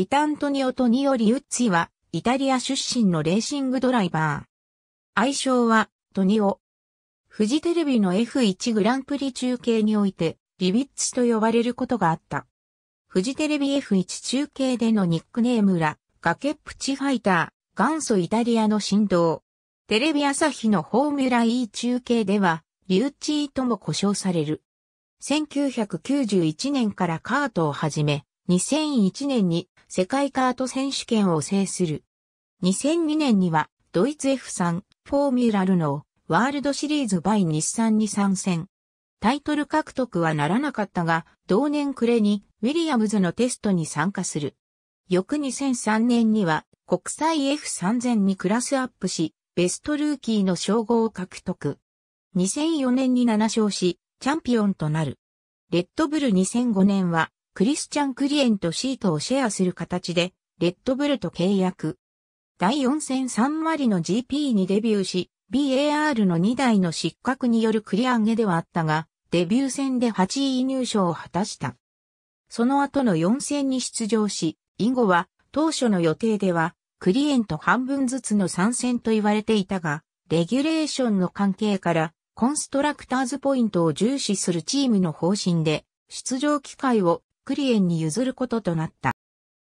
ビタントニオ・トニオリ・ウッツィは、イタリア出身のレーシングドライバー。愛称は、トニオ。フジテレビの F1 グランプリ中継において、リビッツと呼ばれることがあった。フジテレビ F1 中継でのニックネームら、崖っぷちファイター、元祖イタリアの神動。テレビ朝日のホームララ E 中継では、リュッチーとも呼称される。1991年からカートを始め、2001年に世界カート選手権を制する。2002年にはドイツ F3 フォーミュラルのワールドシリーズ by 日産に参戦。タイトル獲得はならなかったが、同年暮れにウィリアムズのテストに参加する。翌2003年には国際 F3000 にクラスアップし、ベストルーキーの称号を獲得。2004年に7勝し、チャンピオンとなる。レッドブル2005年はクリスチャン・クリエントシートをシェアする形で、レッドブルと契約。第4戦3割の GP にデビューし、BAR の2台の失格による繰り上げではあったが、デビュー戦で8位入賞を果たした。その後の4戦に出場し、以後は当初の予定では、クリエント半分ずつの参戦と言われていたが、レギュレーションの関係から、コンストラクターズポイントを重視するチームの方針で、出場機会をクリエンに譲ることとなった。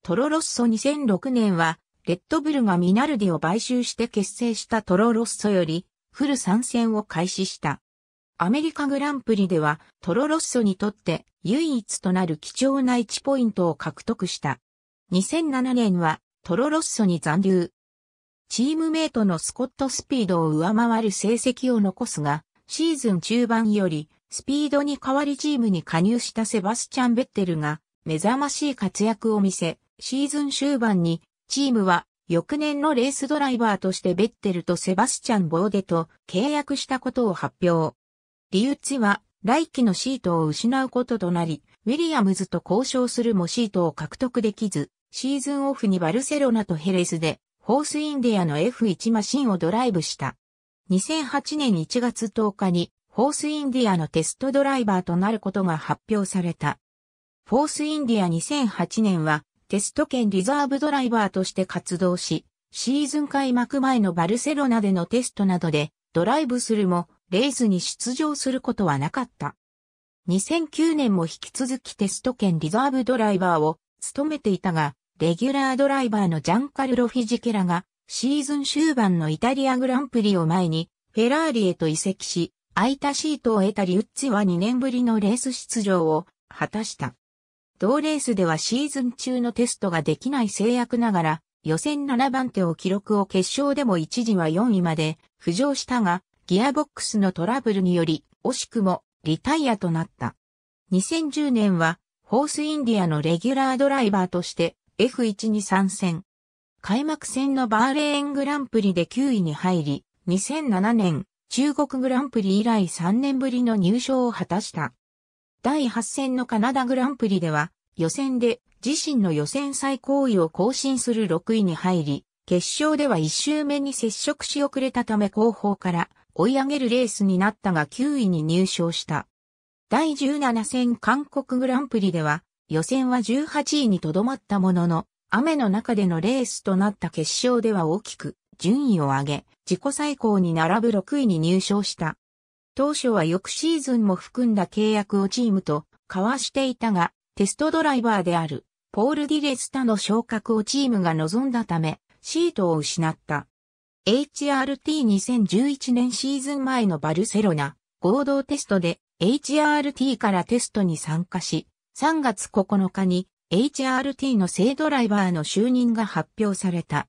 トロロッソ2006年は、レッドブルがミナルディを買収して結成したトロロッソより、フル参戦を開始した。アメリカグランプリでは、トロロッソにとって唯一となる貴重な1ポイントを獲得した。2007年は、トロロッソに残留。チームメイトのスコットスピードを上回る成績を残すが、シーズン中盤よりスピードに代わりチームに加入したセバスチャン・ベッテルが目覚ましい活躍を見せ、シーズン終盤にチームは翌年のレースドライバーとしてベッテルとセバスチャン・ボーデと契約したことを発表。リウッチは来季のシートを失うこととなり、ウィリアムズと交渉するもシートを獲得できず、シーズンオフにバルセロナとヘレスで、ホースインディアの F1 マシンをドライブした。2008年1月10日にフォースインディアのテストドライバーとなることが発表された。フォースインディア2008年はテスト兼リザーブドライバーとして活動し、シーズン開幕前のバルセロナでのテストなどでドライブするもレースに出場することはなかった。2009年も引き続きテスト兼リザーブドライバーを務めていたが、レギュラードライバーのジャンカルロ・フィジケラがシーズン終盤のイタリアグランプリを前にフェラーリへと移籍し、空いたシートを得たリうッツは2年ぶりのレース出場を果たした。同レースではシーズン中のテストができない制約ながら、予選7番手を記録を決勝でも一時は4位まで浮上したが、ギアボックスのトラブルにより、惜しくもリタイアとなった。2010年は、ホースインディアのレギュラードライバーとして F1 に参戦。開幕戦のバーレーングランプリで9位に入り、2007年中国グランプリ以来3年ぶりの入賞を果たした。第8戦のカナダグランプリでは、予選で自身の予選最高位を更新する6位に入り、決勝では1周目に接触し遅れたため後方から追い上げるレースになったが9位に入賞した。第17戦韓国グランプリでは、予選は18位にとどまったものの、雨の中でのレースとなった決勝では大きく順位を上げ、自己最高に並ぶ6位に入賞した。当初は翌シーズンも含んだ契約をチームと交わしていたが、テストドライバーであるポール・ディレスタの昇格をチームが望んだため、シートを失った。HRT2011 年シーズン前のバルセロナ合同テストで HRT からテストに参加し、3月9日に HRT の正ドライバーの就任が発表された。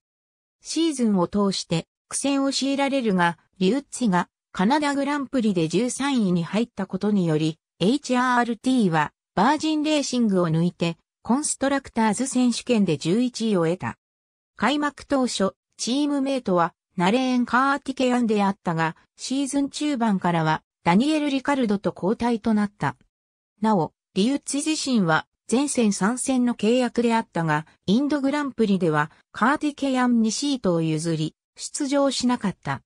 シーズンを通して苦戦を強いられるが、リュッツィがカナダグランプリで13位に入ったことにより、HRT はバージンレーシングを抜いて、コンストラクターズ選手権で11位を得た。開幕当初、チームメイトはナレーン・カーティケアンであったが、シーズン中盤からはダニエル・リカルドと交代となった。なお、リュッツ自身は全戦参戦の契約であったが、インドグランプリではカーティケアンにシートを譲り、出場しなかった。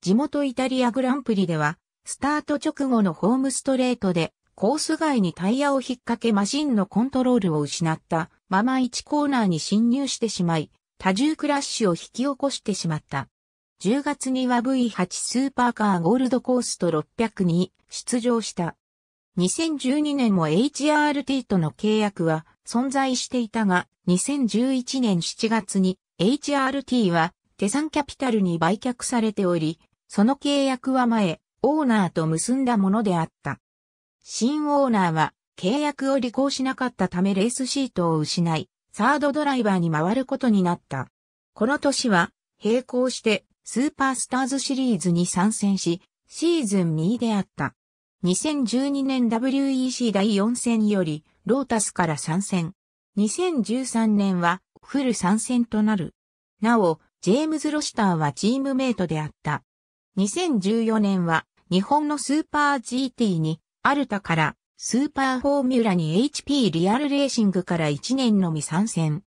地元イタリアグランプリでは、スタート直後のホームストレートで、コース外にタイヤを引っ掛けマシンのコントロールを失ったまま1コーナーに侵入してしまい、多重クラッシュを引き起こしてしまった。10月には V8 スーパーカーゴールドコースト600に出場した。2012年も HRT との契約は存在していたが、2011年7月に HRT はテサンキャピタルに売却されており、その契約は前、オーナーと結んだものであった。新オーナーは契約を履行しなかったためレースシートを失い、サードドライバーに回ることになった。この年は、並行してスーパースターズシリーズに参戦し、シーズン2であった。2012年 WEC 第4戦より、ロータスから参戦。2013年は、フル参戦となる。なお、ジェームズ・ロシターはチームメイトであった。2014年は、日本のスーパー GT に、アルタから、スーパーフォーミュラに HP リアルレーシングから1年のみ参戦。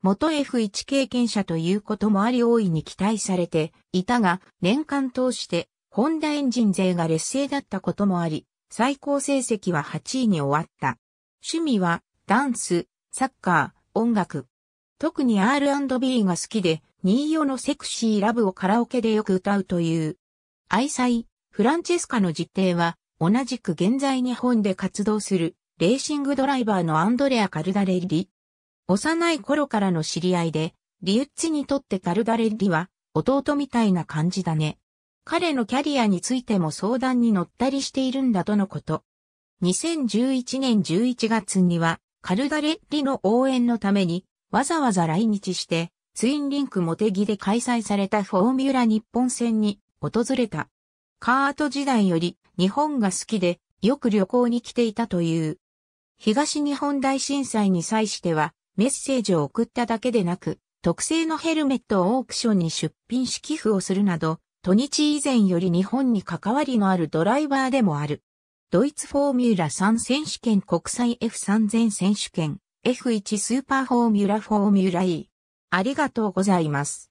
元 F1 経験者ということもあり大いに期待されていたが、年間通してホンダエンジン勢が劣勢だったこともあり、最高成績は8位に終わった。趣味は、ダンス、サッカー、音楽。特に R&B が好きで、ニーヨのセクシーラブをカラオケでよく歌うという。愛妻、フランチェスカの実定は、同じく現在日本で活動する、レーシングドライバーのアンドレア・カルダレッリ。幼い頃からの知り合いで、リウッチにとってカルダレッリは、弟みたいな感じだね。彼のキャリアについても相談に乗ったりしているんだとのこと。2011年11月には、カルダレッリの応援のために、わざわざ来日して、ツインリンクモテギで開催されたフォーミュラ日本戦に訪れた。カート時代より日本が好きで、よく旅行に来ていたという。東日本大震災に際しては、メッセージを送っただけでなく、特製のヘルメットをオークションに出品し寄付をするなど、土日以前より日本に関わりのあるドライバーでもある。ドイツフォーミュラ3選手権国際 F3000 選手権 F1 スーパーフォーミュラフォーミュラ E。ありがとうございます。